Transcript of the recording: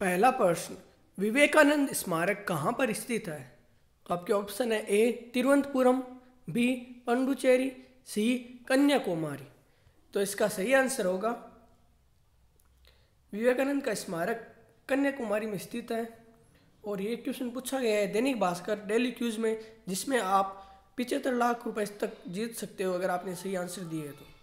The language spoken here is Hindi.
पहला प्रश्न विवेकानंद स्मारक कहाँ पर स्थित है आपके ऑप्शन है A Thiruvananthapuram B Puducherry C Kanyakumari तो इसका सही आंसर होगा विवेकानंद का स्मारक कन्याकुमारी में स्थित है और ये क्वेश्चन पूछा गया है दैनिक भास्कर डेली क्यूज में जिसमें आप पिचहत्तर लाख रुपए तक जीत सकते हो अगर आपने सही आंसर दिए तो